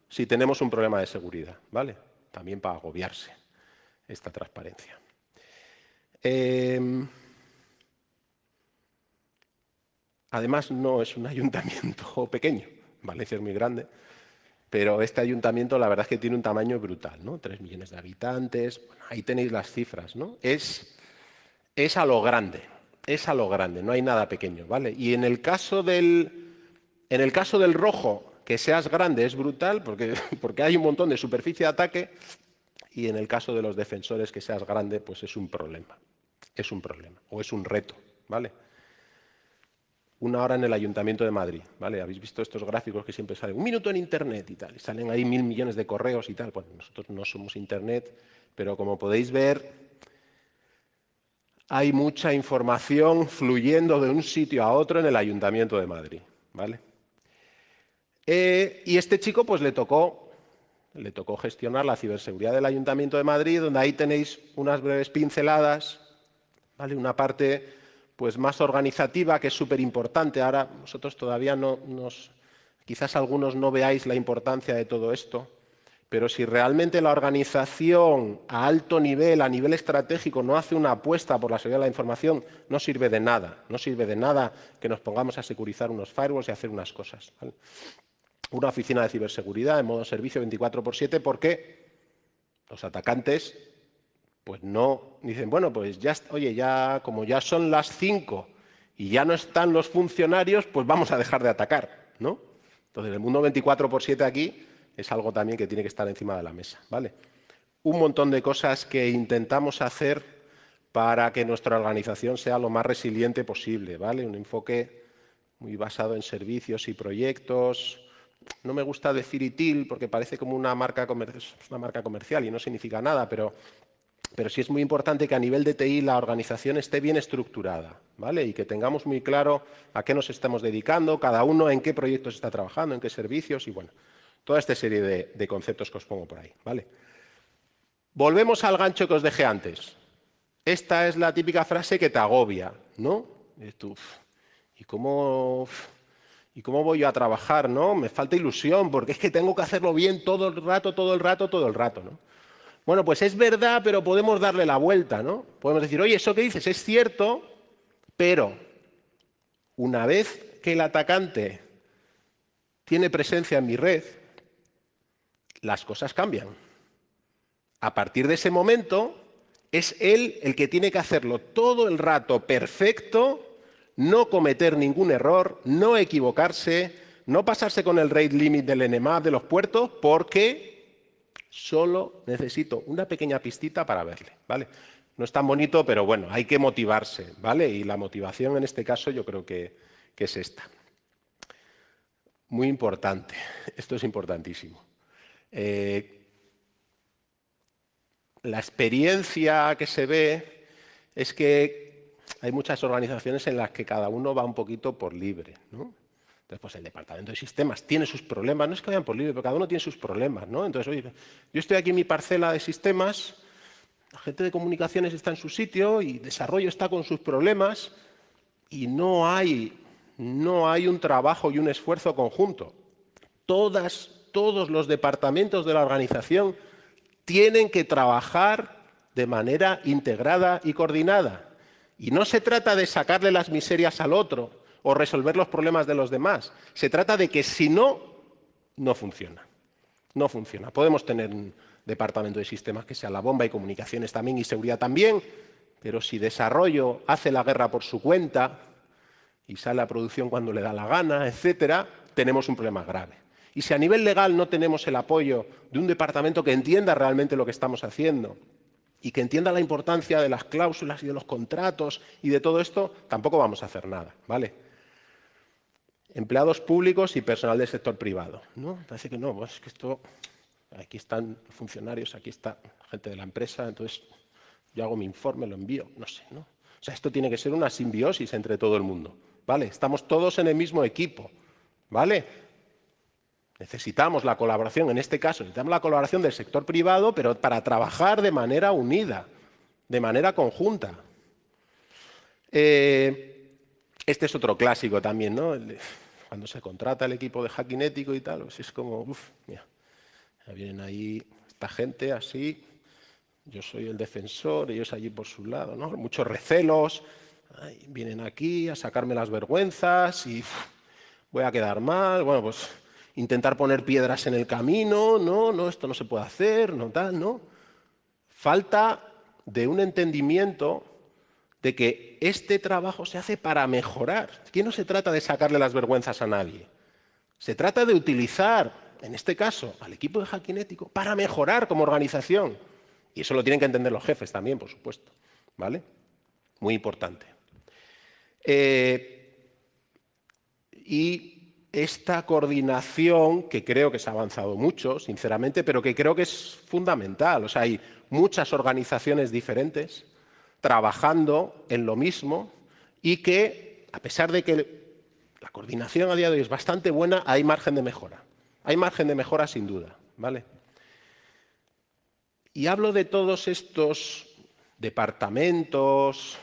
si tenemos un problema de seguridad, ¿vale? También para agobiarse esta transparencia. Eh, Además, no es un [LAUGHS] ayuntamiento pequeño. Valencia es muy grande, pero este ayuntamiento la verdad es que tiene un tamaño brutal, ¿no? Tres millones de habitantes, ahí tenéis las cifras, ¿no? Es, es a lo grande, es a lo grande, no hay nada pequeño, ¿vale? Y en el caso del, en el caso del rojo, que seas grande es brutal porque, [LAUGHS] porque hay un montón de superficie de ataque y en el caso de los defensores que seas grande, pues es un problema, es un problema o es un reto, ¿vale? una hora en el Ayuntamiento de Madrid. ¿vale? Habéis visto estos gráficos que siempre salen, un minuto en Internet y tal, y salen ahí mil millones de correos y tal. Bueno, nosotros no somos Internet, pero como podéis ver, hay mucha información fluyendo de un sitio a otro en el Ayuntamiento de Madrid. ¿vale? Eh, y este chico pues le tocó, le tocó gestionar la ciberseguridad del Ayuntamiento de Madrid, donde ahí tenéis unas breves pinceladas, ¿vale? una parte pues más organizativa, que es súper importante. Ahora nosotros todavía no nos... Quizás algunos no veáis la importancia de todo esto, pero si realmente la organización a alto nivel, a nivel estratégico, no hace una apuesta por la seguridad de la información, no sirve de nada. No sirve de nada que nos pongamos a securizar unos firewalls y hacer unas cosas. Una oficina de ciberseguridad en modo servicio 24 x 7 porque los atacantes pues no, dicen, bueno, pues ya, oye, ya como ya son las cinco y ya no están los funcionarios, pues vamos a dejar de atacar, ¿no? Entonces, el mundo 24 por 7 aquí es algo también que tiene que estar encima de la mesa, ¿vale? Un montón de cosas que intentamos hacer para que nuestra organización sea lo más resiliente posible, ¿vale? Un enfoque muy basado en servicios y proyectos. No me gusta decir ITIL porque parece como una marca, una marca comercial y no significa nada, pero pero sí es muy importante que a nivel de TI la organización esté bien estructurada, ¿vale? Y que tengamos muy claro a qué nos estamos dedicando, cada uno en qué proyectos está trabajando, en qué servicios y bueno, toda esta serie de, conceptos que os pongo por ahí, ¿vale? Volvemos al gancho que os dejé antes. Esta es la típica frase que te agobia, ¿no? Y ¿y cómo, ¿y cómo voy yo a trabajar, no? Me falta ilusión porque es que tengo que hacerlo bien todo el rato, todo el rato, todo el rato, ¿no? Bueno, pues es verdad, pero podemos darle la vuelta, ¿no? Podemos decir, oye, eso que dices es cierto, pero una vez que el atacante tiene presencia en mi red, las cosas cambian. A partir de ese momento, es él el que tiene que hacerlo todo el rato perfecto, no cometer ningún error, no equivocarse, no pasarse con el rate limit del NMAP de los puertos, porque Solo necesito una pequeña pistita para verle, ¿vale? No es tan bonito, pero bueno, hay que motivarse, ¿vale? Y la motivación en este caso yo creo que, es esta. Muy importante, [LAUGHS] esto es importantísimo. Eh, la experiencia que se ve es que hay muchas organizaciones en las que cada uno va un poquito por libre, ¿no? Después el departamento de sistemas tiene sus problemas, no es que vayan por libre, pero cada uno tiene sus problemas, ¿no? Entonces, oye, yo estoy aquí en mi parcela de sistemas, la gente de comunicaciones está en su sitio y desarrollo está con sus problemas y no hay, no hay un trabajo y un esfuerzo conjunto. Todas, todos los departamentos de la organización tienen que trabajar de manera integrada y coordinada. Y no se trata de sacarle las miserias al otro, o resolver los problemas de los demás. Se trata de que si no, no funciona. No funciona. Podemos tener un departamento de sistemas que sea la bomba y comunicaciones también y seguridad también, pero si desarrollo hace la guerra por su cuenta y sale a producción cuando le da la gana, etcétera, tenemos un problema grave. Y si a nivel legal no tenemos el apoyo de un departamento que entienda realmente lo que estamos haciendo, y que entienda la importancia de las cláusulas y de los contratos y de todo esto, tampoco vamos a hacer nada, ¿vale? empleados públicos y personal del sector privado. ¿no? Parece que no, es que esto, aquí están funcionarios, aquí está gente de la empresa, entonces yo hago mi informe, lo envío, no sé. ¿no? O sea, esto tiene que ser una simbiosis entre todo el mundo. ¿Vale? Estamos todos en el mismo equipo. ¿Vale? Necesitamos la colaboración, en este caso, necesitamos la colaboración del sector privado, pero para trabajar de manera unida, de manera conjunta. Eh, este es otro clásico también, ¿no? cuando se contrata el equipo de hacking y tal, pues es como, uff, mira, vienen ahí esta gente así, yo soy el defensor, ellos allí por su lado, ¿no? Muchos recelos, vienen aquí a sacarme las vergüenzas y voy a quedar mal, bueno, pues intentar poner piedras en el camino, no, no, esto no se puede hacer, no tal, no. Falta de un entendimiento de que este trabajo se hace para mejorar. Aquí no se trata de sacarle las vergüenzas a nadie. Se trata de utilizar, en este caso, al equipo de hackinético para mejorar como organización. Y eso lo tienen que entender los jefes también, por supuesto. ¿Vale? Muy importante. Eh, y esta coordinación, que creo que se ha avanzado mucho, sinceramente, pero que creo que es fundamental. O sea, hay muchas organizaciones diferentes trabajando en lo mismo y que, a pesar de que la coordinación a día de hoy es bastante buena, hay margen de mejora. Hay margen de mejora sin duda, ¿vale? Y hablo de todos estos departamentos,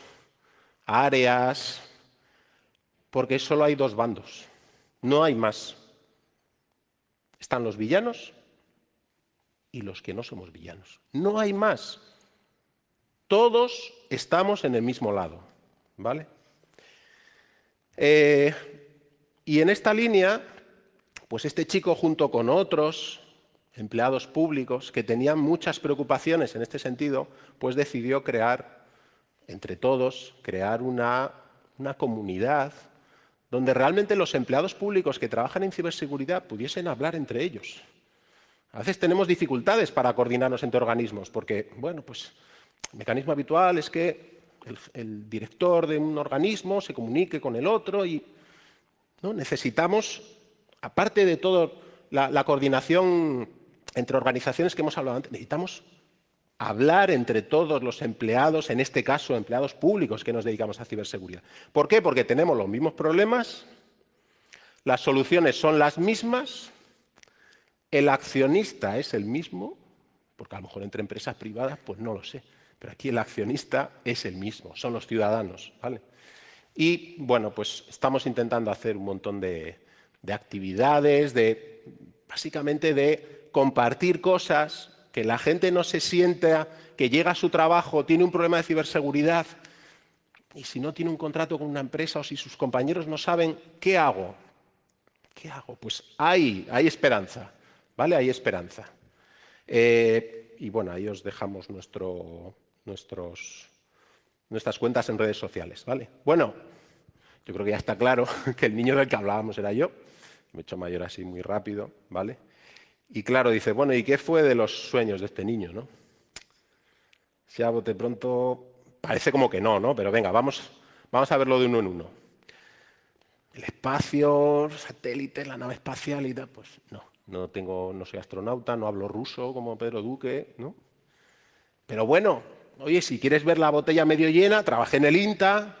áreas, porque solo hay dos bandos, no hay más. Están los villanos y los que no somos villanos. No hay más. Todos estamos en el mismo lado, ¿vale? Eh, y en esta línea, pues este chico junto con otros empleados públicos que tenían muchas preocupaciones en este sentido, pues decidió crear, entre todos, crear una, una comunidad donde realmente los empleados públicos que trabajan en ciberseguridad pudiesen hablar entre ellos. A veces tenemos dificultades para coordinarnos entre organismos, porque, bueno, pues el mecanismo habitual es que el, director de un organismo se comunique con el otro y necesitamos, aparte de toda la, la coordinación entre organizaciones que hemos hablado antes, necesitamos hablar entre todos los empleados, en este caso empleados públicos que nos dedicamos a ciberseguridad. ¿Por qué? Porque tenemos los mismos problemas, las soluciones son las mismas, el accionista es el mismo, porque a lo mejor entre empresas privadas, pues no lo sé. Pero aquí el accionista es el mismo, son los ciudadanos. ¿vale? Y bueno, pues estamos intentando hacer un montón de, actividades, de básicamente de compartir cosas, que la gente no se sienta que llega a su trabajo, tiene un problema de ciberseguridad y si no tiene un contrato con una empresa o si sus compañeros no saben, ¿qué hago? ¿Qué hago? Pues hay, hay esperanza, ¿vale? Hay esperanza. Eh, y bueno, ahí os dejamos nuestro, nuestros, nuestras cuentas en redes sociales. ¿vale? Bueno, yo creo que ya está claro [LAUGHS] que el niño del que hablábamos era yo. Me he hecho mayor así muy rápido, ¿vale? Y claro, dice, bueno, ¿y qué fue de los sueños de este niño, no? Si a de pronto parece como que no, ¿no? Pero venga, vamos, vamos a verlo de uno en uno. El espacio, satélites, la nave espacial y tal, pues no. No tengo, no soy astronauta, no hablo ruso como Pedro Duque, ¿no? Pero bueno, Oye, si quieres ver la botella medio llena, trabajé en el INTA,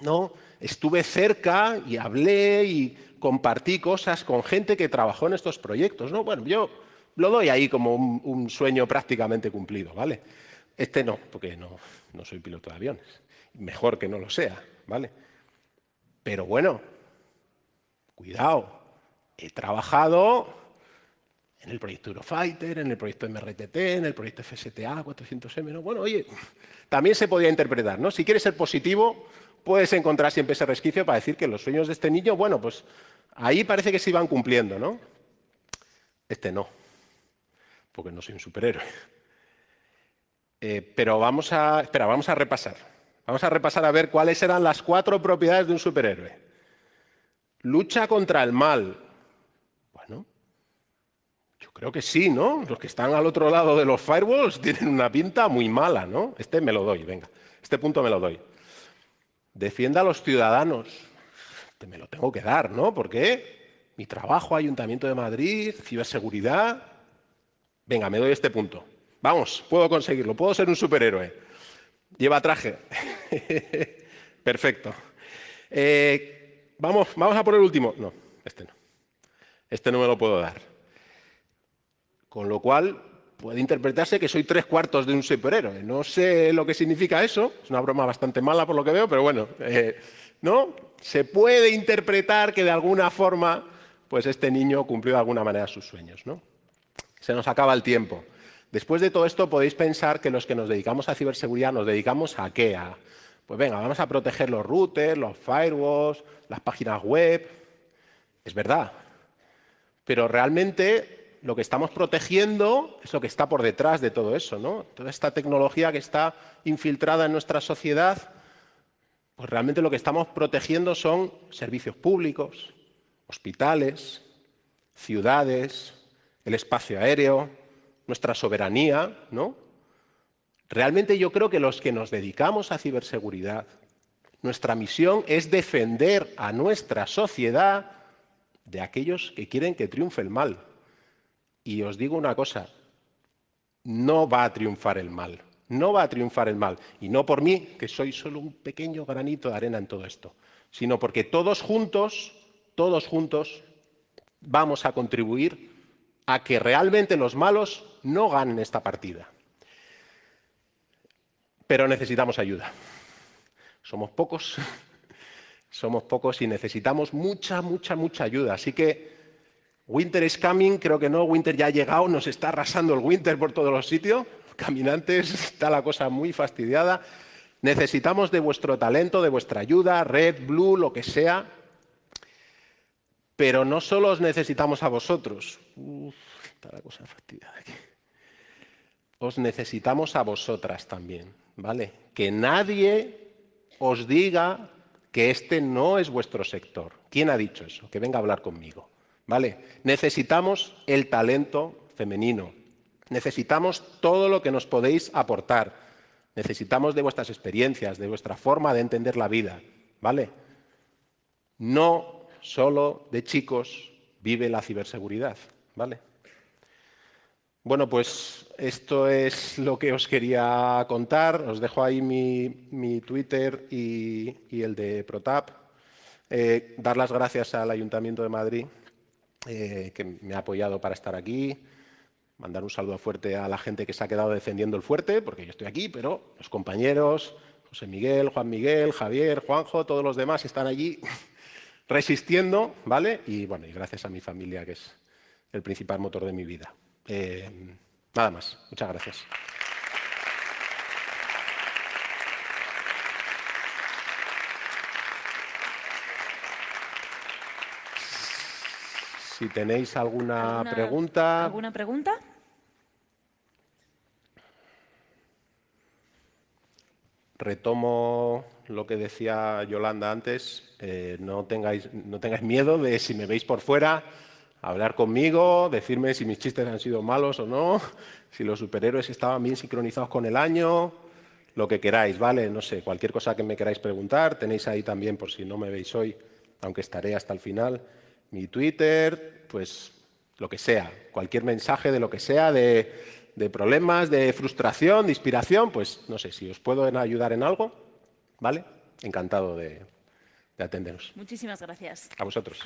¿no? Estuve cerca y hablé y compartí cosas con gente que trabajó en estos proyectos, ¿no? Bueno, yo lo doy ahí como un, un sueño prácticamente cumplido, ¿vale? Este no, porque no, no soy piloto de aviones. Mejor que no lo sea, ¿vale? Pero bueno, cuidado, he trabajado en el proyecto Eurofighter, en el proyecto MRTT, en el proyecto FSTA 400M. ¿no? Bueno, oye, también se podía interpretar, ¿no? Si quieres ser positivo, puedes encontrar siempre ese resquicio para decir que los sueños de este niño, bueno, pues ahí parece que se iban cumpliendo, ¿no? Este no, porque no soy un superhéroe. Eh, pero vamos a, espera, vamos a repasar. Vamos a repasar a ver cuáles eran las cuatro propiedades de un superhéroe. Lucha contra el mal, Creo que sí, ¿no? Los que están al otro lado de los firewalls tienen una pinta muy mala, ¿no? Este me lo doy, venga. Este punto me lo doy. Defienda a los ciudadanos. Este me lo tengo que dar, ¿no? Porque mi trabajo, Ayuntamiento de Madrid, ciberseguridad. Venga, me doy este punto. Vamos, puedo conseguirlo, puedo ser un superhéroe. Lleva traje. [LAUGHS] Perfecto. Eh, vamos, vamos a por el último. No, este no. Este no me lo puedo dar. Con lo cual, puede interpretarse que soy tres cuartos de un superhéroe. No sé lo que significa eso, es una broma bastante mala por lo que veo, pero bueno, eh, ¿no? Se puede interpretar que de alguna forma, pues este niño cumplió de alguna manera sus sueños, ¿no? Se nos acaba el tiempo. Después de todo esto podéis pensar que los que nos dedicamos a ciberseguridad nos dedicamos a qué? A, pues venga, vamos a proteger los routers, los firewalls, las páginas web. Es verdad. Pero realmente lo que estamos protegiendo es lo que está por detrás de todo eso, ¿no? Toda esta tecnología que está infiltrada en nuestra sociedad, pues realmente lo que estamos protegiendo son servicios públicos, hospitales, ciudades, el espacio aéreo, nuestra soberanía, ¿no? Realmente yo creo que los que nos dedicamos a ciberseguridad, nuestra misión es defender a nuestra sociedad de aquellos que quieren que triunfe el mal. Y os digo una cosa, no va a triunfar el mal, no va a triunfar el mal. Y no por mí, que soy solo un pequeño granito de arena en todo esto, sino porque todos juntos, todos juntos, vamos a contribuir a que realmente los malos no ganen esta partida. Pero necesitamos ayuda. Somos pocos, [LAUGHS] somos pocos y necesitamos mucha, mucha, mucha ayuda. Así que Winter is coming, creo que no, Winter ya ha llegado, nos está arrasando el Winter por todos los sitios, caminantes, [LAUGHS] está la cosa muy fastidiada. Necesitamos de vuestro talento, de vuestra ayuda, red, blue, lo que sea. Pero no solo os necesitamos a vosotros. está la cosa fastidiada aquí. Os necesitamos a vosotras también, ¿vale? Que nadie os diga que este no es vuestro sector. ¿Quién ha dicho eso? Que venga a hablar conmigo. ¿vale? Necesitamos el talento femenino. Necesitamos todo lo que nos podéis aportar. Necesitamos de vuestras experiencias, de vuestra forma de entender la vida, ¿vale? No solo de chicos vive la ciberseguridad, ¿vale? Bueno, pues esto es lo que os quería contar. Os dejo ahí mi, Twitter y, el de Protap. Eh, dar las gracias al Ayuntamiento de Madrid eh, que me ha apoyado para estar aquí. Mandar un saludo fuerte a la gente que se ha quedado defendiendo el fuerte, porque yo estoy aquí, pero los compañeros, José Miguel, Juan Miguel, Javier, Juanjo, todos los demás están allí [LAUGHS] resistiendo, ¿vale? Y bueno, y gracias a mi familia, que es el principal motor de mi vida. Eh, nada más. Muchas gracias. Si tenéis alguna, pregunta. ¿Alguna pregunta? Retomo lo que decía Yolanda antes. Eh, no, tengáis, no tengáis miedo de si me veis por fuera, hablar conmigo, decirme si mis chistes han sido malos o no, si los superhéroes estaban bien sincronizados con el año, lo que queráis, ¿vale? No sé, cualquier cosa que me queráis preguntar, tenéis ahí también por si no me veis hoy, aunque estaré hasta el final mi Twitter, pues lo que sea, cualquier mensaje de lo que sea, de, problemas, de frustración, de inspiración, pues no sé, si os puedo ayudar en algo, ¿vale? Encantado de, de atenderos. Muchísimas gracias. A vosotros.